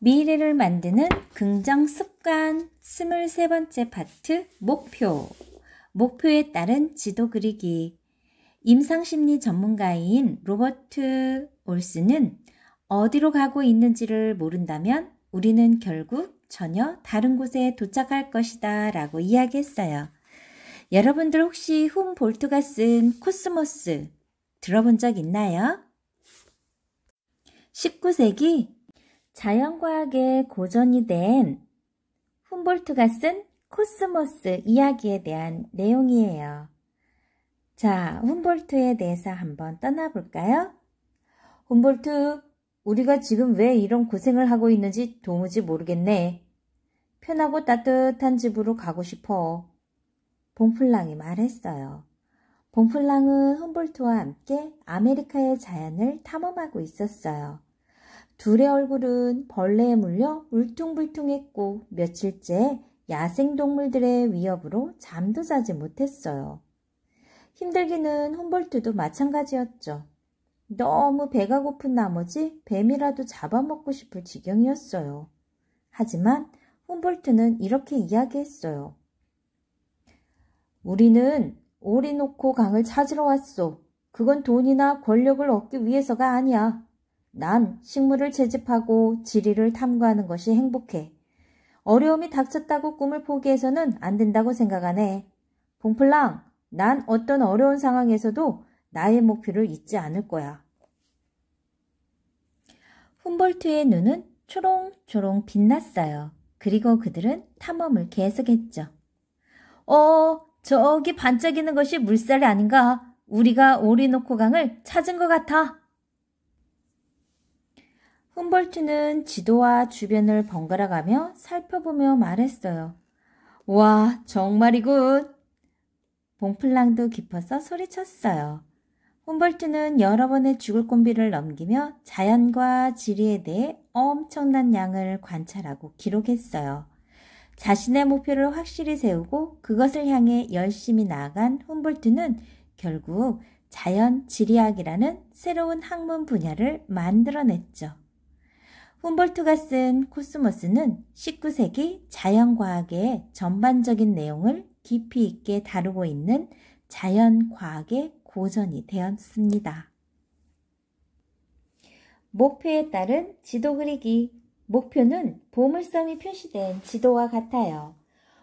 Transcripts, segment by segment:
미래를 만드는 긍정 습관 23번째 파트 목표 목표에 따른 지도 그리기 임상심리 전문가인 로버트 올스는 어디로 가고 있는지를 모른다면 우리는 결국 전혀 다른 곳에 도착할 것이다 라고 이야기했어요. 여러분들 혹시 훔 볼트가 쓴 코스모스 들어본 적 있나요? 19세기 자연과학의 고전이 된 훔볼트가 쓴 코스모스 이야기에 대한 내용이에요. 자, 훔볼트에 대해서 한번 떠나볼까요? 훔볼트, 우리가 지금 왜 이런 고생을 하고 있는지 도무지 모르겠네. 편하고 따뜻한 집으로 가고 싶어. 봉플랑이 말했어요. 봉플랑은 훔볼트와 함께 아메리카의 자연을 탐험하고 있었어요. 둘의 얼굴은 벌레에 물려 울퉁불퉁했고 며칠째 야생동물들의 위협으로 잠도 자지 못했어요. 힘들기는 홈볼트도 마찬가지였죠. 너무 배가 고픈 나머지 뱀이라도 잡아먹고 싶을 지경이었어요. 하지만 홈볼트는 이렇게 이야기했어요. 우리는 오리 놓고 강을 찾으러 왔소. 그건 돈이나 권력을 얻기 위해서가 아니야. 난 식물을 채집하고 지리를 탐구하는 것이 행복해. 어려움이 닥쳤다고 꿈을 포기해서는 안 된다고 생각하네. 봉플랑, 난 어떤 어려운 상황에서도 나의 목표를 잊지 않을 거야. 훔볼트의 눈은 초롱초롱 빛났어요. 그리고 그들은 탐험을 계속했죠. 어, 저기 반짝이는 것이 물살이 아닌가? 우리가 오리노코강을 찾은 것 같아. 훔볼트는 지도와 주변을 번갈아 가며 살펴보며 말했어요. 와, 정말이군. 봉플랑도 깊어서 소리쳤어요. 훔볼트는 여러 번의 죽을 꼼비를 넘기며 자연과 지리에 대해 엄청난 양을 관찰하고 기록했어요. 자신의 목표를 확실히 세우고 그것을 향해 열심히 나아간 훔볼트는 결국 자연 지리학이라는 새로운 학문 분야를 만들어냈죠. 훔볼트가 쓴 코스모스는 19세기 자연과학의 전반적인 내용을 깊이 있게 다루고 있는 자연과학의 고전이 되었습니다. 목표에 따른 지도 그리기 목표는 보물섬이 표시된 지도와 같아요.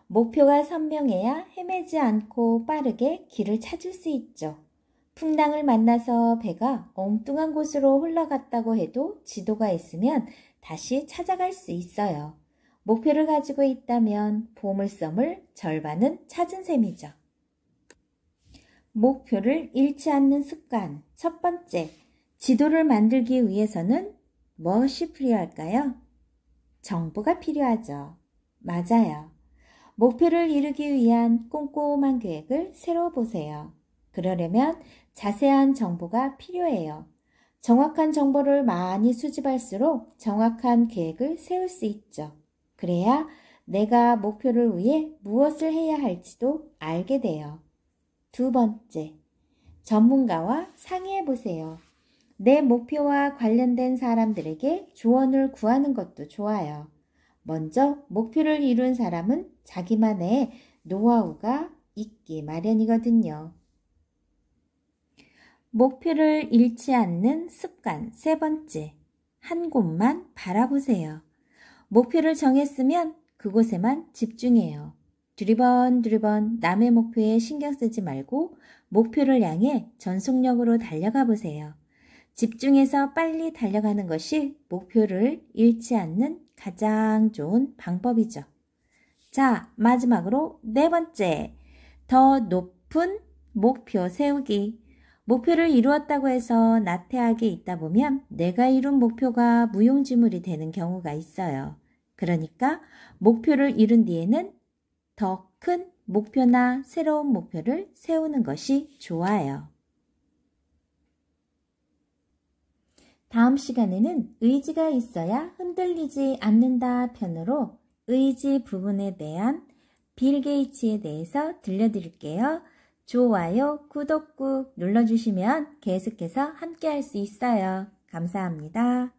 목표가 선명해야 헤매지 않고 빠르게 길을 찾을 수 있죠. 풍랑을 만나서 배가 엉뚱한 곳으로 흘러갔다고 해도 지도가 있으면 다시 찾아갈 수 있어요. 목표를 가지고 있다면 보물섬을 절반은 찾은 셈이죠. 목표를 잃지 않는 습관 첫 번째, 지도를 만들기 위해서는 무엇이 필요할까요? 정보가 필요하죠. 맞아요. 목표를 이루기 위한 꼼꼼한 계획을 새로 보세요. 그러려면 자세한 정보가 필요해요. 정확한 정보를 많이 수집할수록 정확한 계획을 세울 수 있죠. 그래야 내가 목표를 위해 무엇을 해야 할지도 알게 돼요. 두 번째, 전문가와 상의해 보세요. 내 목표와 관련된 사람들에게 조언을 구하는 것도 좋아요. 먼저 목표를 이룬 사람은 자기만의 노하우가 있기 마련이거든요. 목표를 잃지 않는 습관 세 번째. 한 곳만 바라보세요. 목표를 정했으면 그곳에만 집중해요. 두리번 두리번 남의 목표에 신경 쓰지 말고 목표를 향해 전속력으로 달려가 보세요. 집중해서 빨리 달려가는 것이 목표를 잃지 않는 가장 좋은 방법이죠. 자, 마지막으로 네 번째. 더 높은 목표 세우기. 목표를 이루었다고 해서 나태하게 있다 보면 내가 이룬 목표가 무용지물이 되는 경우가 있어요. 그러니까 목표를 이룬 뒤에는 더 큰 목표나 새로운 목표를 세우는 것이 좋아요. 다음 시간에는 의지가 있어야 흔들리지 않는다 편으로 의지 부분에 대한 빌 게이츠에 대해서 들려드릴게요. 좋아요, 구독 꾹 눌러주시면 계속해서 함께 할 수 있어요. 감사합니다.